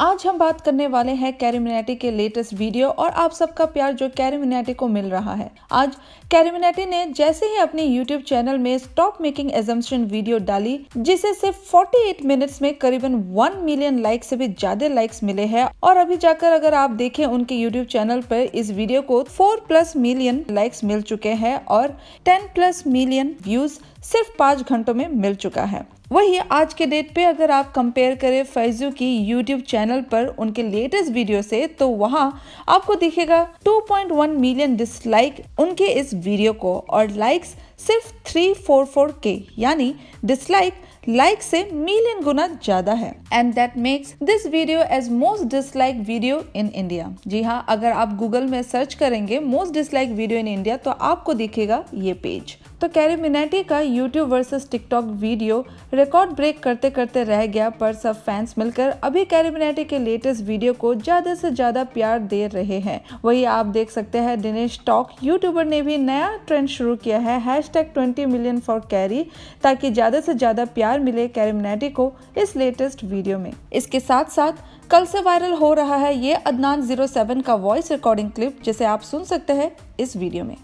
आज हम बात करने वाले हैं कैरिमिनेटी के लेटेस्ट वीडियो और आप सबका प्यार जो कैरिमिनेटी को मिल रहा है आज कैरिमिनेटी ने जैसे ही अपने यूट्यूब चैनल में स्टॉक मेकिंग एजम्पन वीडियो डाली जिसे सिर्फ 48 मिनट्स में करीबन 1 मिलियन लाइक से भी ज्यादा लाइक्स मिले हैं और अभी जाकर अगर आप देखें उनके यूट्यूब चैनल पर इस वीडियो को फोर प्लस मिलियन लाइक्स मिल चुके हैं और टेन प्लस मिलियन व्यूज सिर्फ पाँच घंटों में मिल चुका है वही आज के डेट पे अगर आप कंपेयर करें फैजू की यूट्यूब चैनल पर उनके लेटेस्ट वीडियो से तो वहाँ आपको दिखेगा 2.1 मिलियन डिसलाइक उनके इस वीडियो को और लाइक्स सिर्फ 344 के यानी डिसलाइक लाइक से मिलियन गुना ज्यादा है and that makes this video as most dislike video in India जी हाँ अगर आप गूगल में सर्च करेंगे most dislike video in India तो आपको दिखेगा ये पेज तो कैरी मिनेटी का YouTube versus TikTok video record break करते करते रह गया पर सब फैंस मिलकर अभी कैरी मिनेटी के लेटेस्ट वीडियो को ज़्यादा से ज़्यादा प्यार दे रहे हैं वही आप देख सकते हैं दिनेश टॉक यूट्यूबर ने भी नया ट्रेंड शुरू किया है hash twenty million for Carry ताकि ज़्यादा से ज़्यादा प्यार मिले कैरी मिनेटी को इस लेटेस्ट वीडियो में इसके साथ साथ कल से वायरल हो रहा है ये अदनान सेवन का वॉइस रिकॉर्डिंग क्लिप जिसे आप सुन सकते हैं इस वीडियो में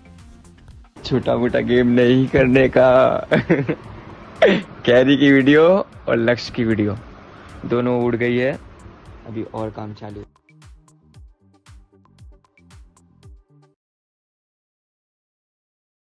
छोटा मोटा गेम नहीं करने का कैरी की वीडियो और लक्ष्य की वीडियो दोनों उड़ गई है अभी और काम चालू